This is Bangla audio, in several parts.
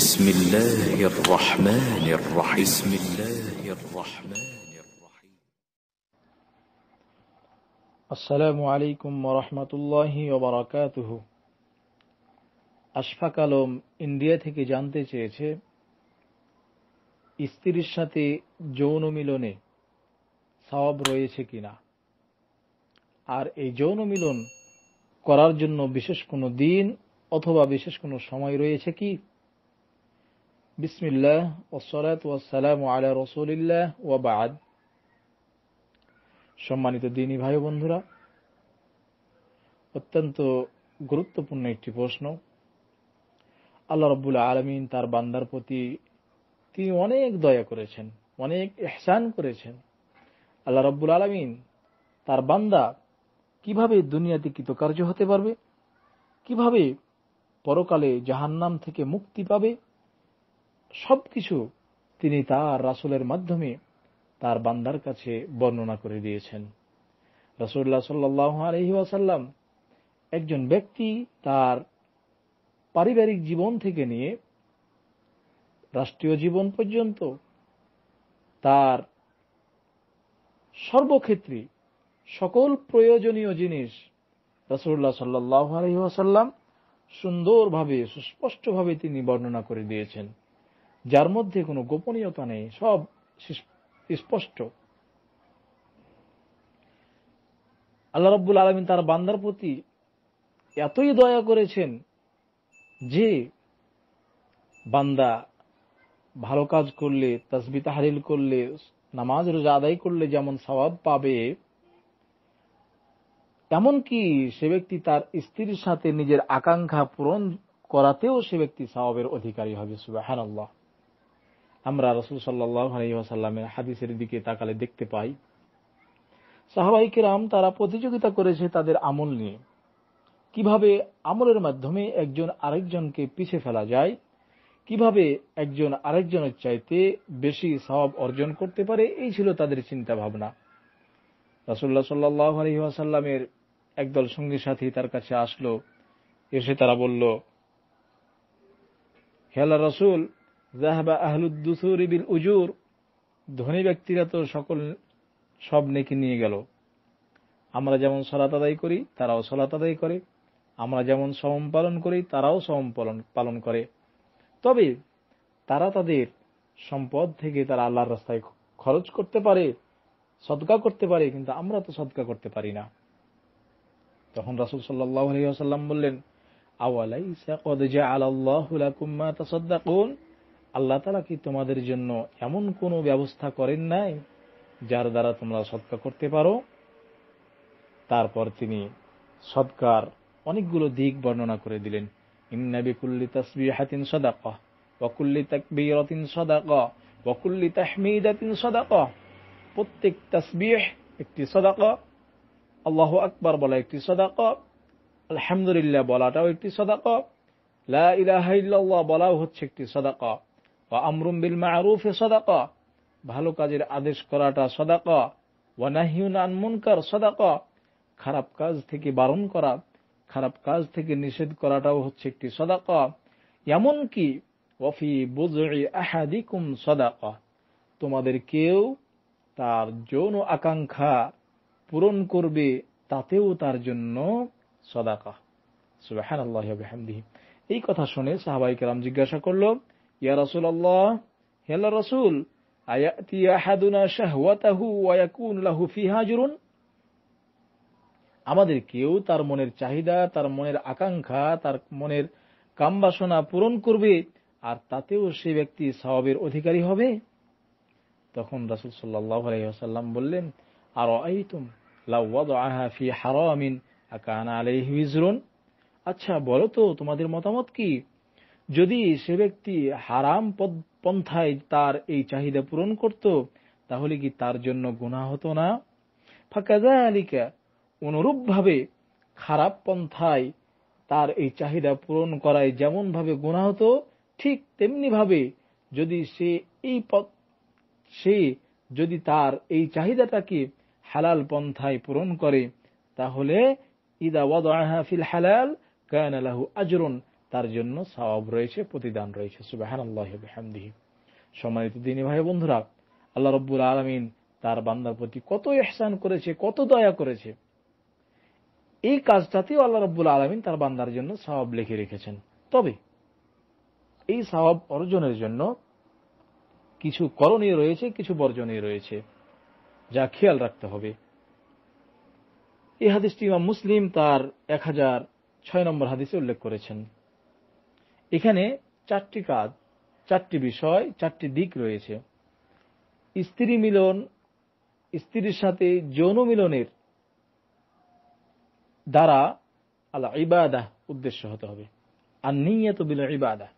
بسم الله الرحمن الرحيم بسم الله الرحمن الرحيم السلام عليكم ورحمة الله وبركاته আশফাক আলম ইন্ডিয়া থেকে জানতে চেয়েছে স্ত্রীর সাথে যৌন মিলনে সওয়াব রয়েছে কিনা আর এই যৌন মিলন করার জন্য বিশেষ কোনো দিন অথবা বিশেষ কোনো সময় রয়েছে কি বিসমিল্লাহ ওসলাত ওয়াসালাম আলা রসুলিল্লাহ সম্মানিত দিনী ভাই বন্ধুরা অত্যন্ত গুরুত্বপূর্ণ একটি প্রশ্ন আল্লাহ রব্বুল আলমিন তার বান্দার প্রতি তিনি অনেক দয়া করেছেন অনেক এহসান করেছেন আল্লাহ রব্বুল আলমিন তার বান্দা কিভাবে দুনিয়াতে কৃতকার্য হতে পারবে কিভাবে পরকালে জাহান্নাম থেকে মুক্তি পাবে সবকিছু তিনি তার রাসুলের মাধ্যমে তার বান্দার কাছে বর্ণনা করে দিয়েছেন রাসুল্লাহ সাল্লাহ আলহিহাসাল্লাম একজন ব্যক্তি তার পারিবারিক জীবন থেকে নিয়ে রাষ্ট্রীয় জীবন পর্যন্ত তার সর্বক্ষেত্রে সকল প্রয়োজনীয় জিনিস রাসুল্লাহ সাল্লাহ আলহিহাসাল্লাম সুন্দরভাবে সুস্পষ্টভাবে তিনি বর্ণনা করে দিয়েছেন যার মধ্যে কোনো গোপনীয়তা নেই সব স্পষ্ট আল্লাহ রব্বুল আলমিন তার বান্দার প্রতি এতই দয়া করেছেন যে বান্দা ভালো কাজ করলে তসবি তাহারিল করলে নামাজ রোজা আদায় করলে যেমন স্বভাব পাবে এমনকি সে ব্যক্তি তার স্ত্রীর সাথে নিজের আকাঙ্ক্ষা পূরণ করাতেও সে ব্যক্তি স্বভাবের অধিকারী হবে সুবাহ আমরা রসুল সাল্লাসাল্লামের হাদিসের দিকে তাকালে দেখতে পাই সাহাবাহিক রাম তারা প্রতিযোগিতা করেছে তাদের আমল নিয়ে কিভাবে আমলের মাধ্যমে একজন আরেকজনকে পিছে ফেলা যায় কিভাবে একজন আরেকজনের চাইতে বেশি স্বভাব অর্জন করতে পারে এই ছিল তাদের চিন্তা ভাবনা রাসুল্লাহ সাল্লাহ আলহিহাসাল্লামের একদল সঙ্গী সাথী তার কাছে আসলো এসে তারা বলল হেলা রসুল জাহাবা আহলুদ্দুসুর বিল উজুর ধনী ব্যক্তিরা তো সকল সব নেকি নিয়ে গেল আমরা যেমন সলাত আদায় করি তারাও সলাত আদায় করে আমরা যেমন সম পালন করি তারাও সম পালন করে তবে তারা তাদের সম্পদ থেকে তারা আল্লাহর রাস্তায় খরচ করতে পারে সদকা করতে পারে কিন্তু আমরা তো সদকা করতে পারি না তখন রাসুল সাল্লাহ আলহিহাসাল্লাম বললেন আওয়ালাই আল্লাহ আল্লাহ তালা কি তোমাদের জন্য এমন কোনো ব্যবস্থা করেন নাই যার দ্বারা তোমরা সৎকা করতে পারো তারপর তিনি সৎকার অনেকগুলো দিক বর্ণনা করে দিলেন ইন্নাবি কুল্লি তসবি হাতিন সদাক ওকুল্লি সদাক ওকুল্লি তাহমিদাতিন সদাক প্রত্যেক তসবিহ একটি সদাক আল্লাহ আকবর বলা একটি সদাক আলহামদুলিল্লাহ বলাটাও একটি সদাক লা ইলাহা বলাও হচ্ছে একটি সদাকা আমরুম বিল মারুফে সদাকা ভালো কাজের আদেশ করাটা সদাকা ওয়ানাহিউন আনমুনকার সদাকা খারাপ কাজ থেকে বারণ করা খারাপ কাজ থেকে নিষেধ করাটাও হচ্ছে একটি সদাকা এমনকি ওয়ফি বুজি আহাদিকুম সদাকা তোমাদের কেউ তার যৌন আকাঙ্ক্ষা পূরণ করবে তাতেও তার জন্য সদাকা সুবাহান আল্লাহ এই কথা শুনে সাহাবাই কেরাম জিজ্ঞাসা করলো ইয়া আয়াতি আহাদুনা শাহওয়াতাহু লাহু ফিহা আমাদের কেউ তার মনের চাহিদা তার মনের আকাঙ্ক্ষা তার মনের কামবাসনা পূরণ করবে আর তাতেও সে ব্যক্তি সওয়াবের অধিকারী হবে তখন রাসুল সাল্লাহ বললেন আর আইতুম ফি হারামিন আকান আলহিজরুন আচ্ছা বলো তো তোমাদের মতামত কি যদি সে ব্যক্তি হারাম পন্থায় তার এই চাহিদা পূরণ করত তাহলে কি তার জন্য গুণা হতো না ফাঁকা আলিকা অনুরূপভাবে খারাপ পন্থায় তার এই চাহিদা পূরণ করায় যেমনভাবে গুণা হতো ঠিক তেমনিভাবে যদি সে এই সে যদি তার এই চাহিদাটাকে হালাল পন্থায় পূরণ করে তাহলে ইদা ওয়াদ ফিল হালাল কায়ানু লাহু আজরুন তার জন্য সবাব রয়েছে প্রতিদান রয়েছে সুবাহান আল্লাহামদিহি সম্মানিত দিনী ভাই বন্ধুরা আল্লাহ রব্বুল আলমিন তার বান্দার প্রতি কত এহসান করেছে কত দয়া করেছে এই কাজটাতেও আল্লাহ রব্বুল আলমিন তার বান্দার জন্য সওয়াব লিখে রেখেছেন তবে এই সওয়াব অর্জনের জন্য কিছু করণীয় রয়েছে কিছু বর্জনীয় রয়েছে যা খেয়াল রাখতে হবে এই হাদিসটি মুসলিম তার এক হাজার ছয় নম্বর হাদিসে উল্লেখ করেছেন এখানে চারটি কাজ চারটি বিষয় চারটি দিক রয়েছে স্ত্রী মিলন স্ত্রীর সাথে যৌন মিলনের দ্বারা আল্লাহ ইবাদা উদ্দেশ্য হতে হবে আর নিয়া তো বিল ইবাদা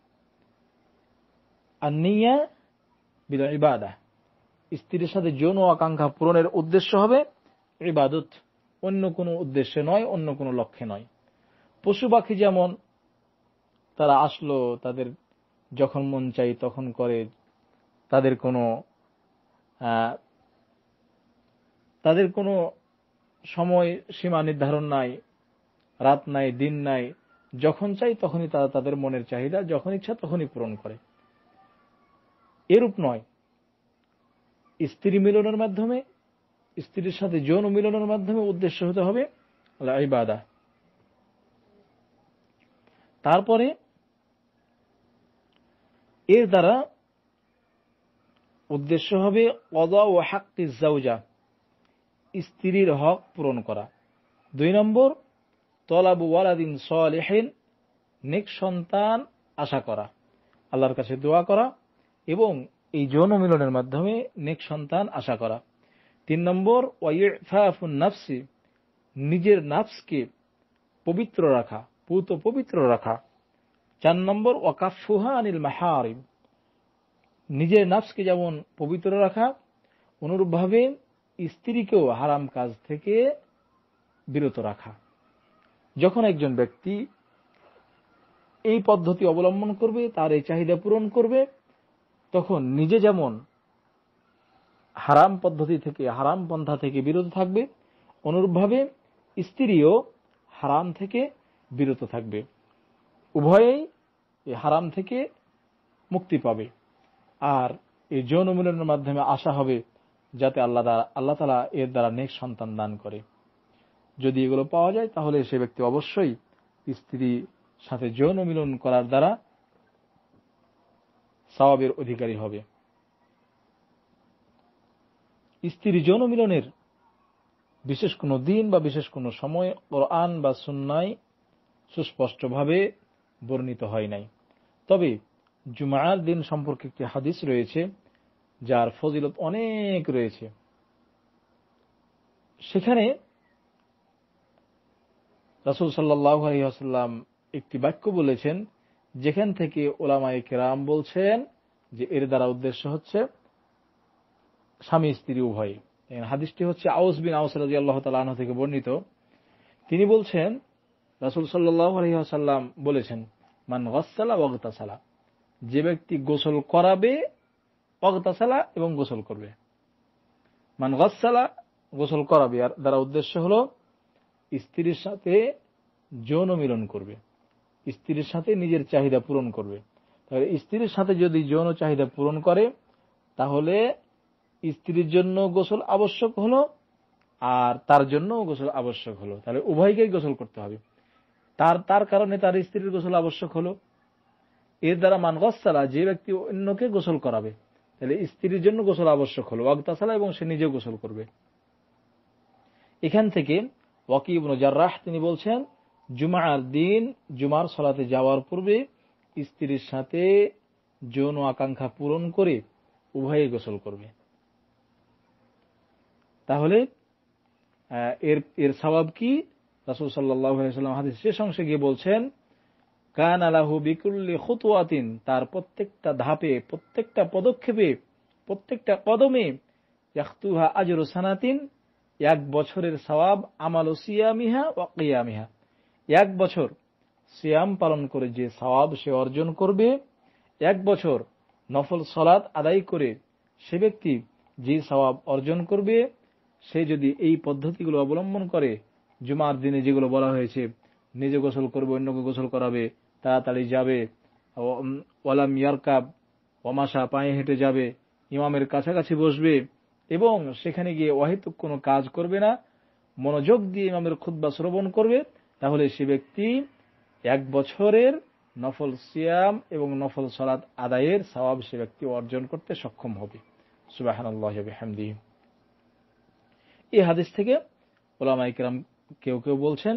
আর নিয়া বিল ইবাদা স্ত্রীর সাথে যৌন আকাঙ্ক্ষা পূরণের উদ্দেশ্য হবে ইবাদত অন্য কোনো উদ্দেশ্যে নয় অন্য কোনো লক্ষ্যে নয় পশু পাখি যেমন তারা আসলো তাদের যখন মন চাই তখন করে তাদের কোনো তাদের কোনো সময় সীমা নির্ধারণ নাই রাত নাই দিন নাই যখন চাই তখনই তারা তাদের মনের চাহিদা যখন ইচ্ছা তখনই পূরণ করে এরূপ নয় স্ত্রী মিলনের মাধ্যমে স্ত্রীর সাথে যৌন মিলনের মাধ্যমে উদ্দেশ্য হতে হবে ইবাদা তারপরে এর দ্বারা উদ্দেশ্য হবে অদা ও হাক্তি জাউজা স্ত্রীর হক পূরণ করা দুই নম্বর তলাবু ওয়ালাদিন সলেহেন নেক সন্তান আশা করা আল্লাহর কাছে দোয়া করা এবং এই যৌন মিলনের মাধ্যমে নেক সন্তান আশা করা তিন নম্বর ওয়াইফাফুন নাফসি নিজের নাফসকে পবিত্র রাখা পুত পবিত্র রাখা চার নম্বর ওয়াকাফুহা আনিল মাহারিম নিজের নাফসকে যেমন পবিত্র রাখা অনুরূপভাবে স্ত্রীকেও হারাম কাজ থেকে বিরত রাখা যখন একজন ব্যক্তি এই পদ্ধতি অবলম্বন করবে তার এই চাহিদা পূরণ করবে তখন নিজে যেমন হারাম পদ্ধতি থেকে হারাম পন্থা থেকে বিরত থাকবে অনুরূপভাবে স্ত্রীও হারাম থেকে বিরত থাকবে উভয়েই হারাম থেকে মুক্তি পাবে আর এই যৌন মিলনের মাধ্যমে আশা হবে যাতে আল্লাহ আল্লাহ তালা এর দ্বারা নেক সন্তান দান করে যদি এগুলো পাওয়া যায় তাহলে সে ব্যক্তি অবশ্যই স্ত্রী সাথে যৌন মিলন করার দ্বারা সাওয়াবের অধিকারী হবে স্ত্রী যৌন মিলনের বিশেষ কোনো দিন বা বিশেষ কোনো সময় আন বা সুন্নায় সুস্পষ্টভাবে বর্ণিত হয় নাই তবে জুমার দিন সম্পর্কে একটি হাদিস রয়েছে যার ফজিলত অনেক রয়েছে সেখানে রাসুল সাল্লাম একটি বাক্য বলেছেন যেখান থেকে ওলামাই কেরাম বলছেন যে এর দ্বারা উদ্দেশ্য হচ্ছে স্বামী স্ত্রী উভয় হাদিসটি হচ্ছে আউস বিন আউস রাজি আল্লাহ থেকে বর্ণিত তিনি বলছেন রাসুল সাল্লাম বলেছেন মান গসালা ওগতাসালা যে ব্যক্তি গোসল করাবে অগতাসালা এবং গোসল করবে মান গসালা গোসল করাবে আর দ্বারা উদ্দেশ্য হল স্ত্রীর সাথে যৌন মিলন করবে স্ত্রীর সাথে নিজের চাহিদা পূরণ করবে তাহলে স্ত্রীর সাথে যদি যৌন চাহিদা পূরণ করে তাহলে স্ত্রীর জন্য গোসল আবশ্যক হলো আর তার জন্য গোসল আবশ্যক হলো তাহলে উভয়কেই গোসল করতে হবে তার তার কারণে তার স্ত্রীর গোসল আবশ্যক হলো এর দ্বারা মানগসালা যে ব্যক্তি অন্যকে গোসল করাবে তাহলে স্ত্রীর জন্য গোসল আবশ্যক হলো ওয়াক্তাসালা এবং সে নিজে গোসল করবে এখান থেকে ওয়াকিব নজার্রাহ তিনি বলছেন জুমার দিন জুমার সলাতে যাওয়ার পূর্বে স্ত্রীর সাথে যৌন আকাঙ্ক্ষা পূরণ করে উভয়ে গোসল করবে তাহলে এর এর স্বভাব কি রাসুল সাল্লাম হাদিস সে সংসে গিয়ে বলছেন কান আলাহু বিকুল্লি খুতুয়াতিন তার প্রত্যেকটা ধাপে প্রত্যেকটা পদক্ষেপে প্রত্যেকটা কদমে ইয়াকুহা আজর সানাতিন এক বছরের সওয়াব আমাল সিয়ামিহা ও কিয়ামিহা এক বছর সিয়াম পালন করে যে সওয়াব সে অর্জন করবে এক বছর নফল সলাদ আদায় করে সে ব্যক্তি যে সওয়াব অর্জন করবে সে যদি এই পদ্ধতিগুলো অবলম্বন করে জুমার দিনে যেগুলো বলা হয়েছে নিজে গোসল করবে অন্যকে গোসল করাবে তাড়াতাড়ি যাবে ওলাম ইয়ারকাব অমাশা পায়ে হেঁটে যাবে ইমামের কাছাকাছি বসবে এবং সেখানে গিয়ে অহেতুক কোনো কাজ করবে না মনোযোগ দিয়ে ইমামের খুদ্া শ্রবণ করবে তাহলে সে ব্যক্তি এক বছরের নফল সিয়াম এবং নফল সলাদ আদায়ের স্বভাব সে ব্যক্তি অর্জন করতে সক্ষম হবে সুবাহ এই হাদিস থেকে ওলামাইকরাম কেউ কেউ বলছেন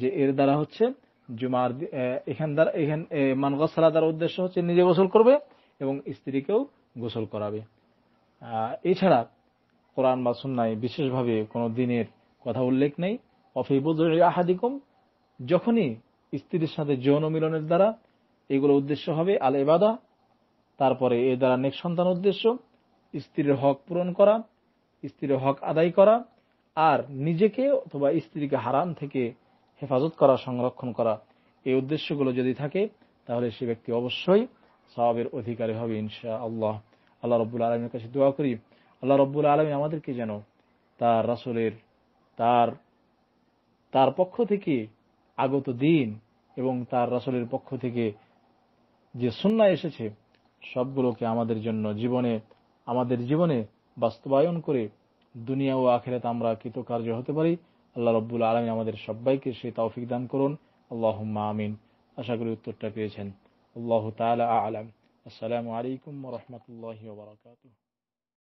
যে এর দ্বারা হচ্ছে জুমার এখান দ্বারা এখান মানগজ সালা দ্বারা উদ্দেশ্য হচ্ছে নিজে গোসল করবে এবং স্ত্রীকেও গোসল করাবে এছাড়া কোরআন বা সুন্নায় বিশেষভাবে কোনো দিনের কথা উল্লেখ নেই অফিবুজ আহাদিকুম যখনই স্ত্রীর সাথে যৌন মিলনের দ্বারা এগুলো উদ্দেশ্য হবে আল এবাদা তারপরে এ দ্বারা নেক সন্তান উদ্দেশ্য স্ত্রীর হক পূরণ করা স্ত্রীর হক আদায় করা আর নিজেকে অথবা স্ত্রীকে হারাম থেকে হেফাজত করা সংরক্ষণ করা এই উদ্দেশ্যগুলো যদি থাকে তাহলে সে ব্যক্তি অবশ্যই সবের অধিকারী হবে ইনশা আল্লাহ আল্লাহ রব্বুল আলমীর কাছে দোয়া করি আল্লাহ রব্বুল আলমী আমাদেরকে যেন তার রাসুলের তার তার পক্ষ থেকে আগত দিন এবং তার রাসুলের পক্ষ থেকে যে সুন্না এসেছে সবগুলোকে আমাদের জন্য জীবনে আমাদের জীবনে বাস্তবায়ন করে দুনিয়া ও আখেরাত আমরা কৃতকার্য হতে পারি আল্লাহ রব্বুল আলমী আমাদের সবাইকে সেই তৌফিক দান করুন আল্লাহ আমিন আশা করি উত্তরটা পেয়েছেন আল্লাহ তালা আলম আসসালামু আলাইকুম রহমতুল্লাহ বারকাত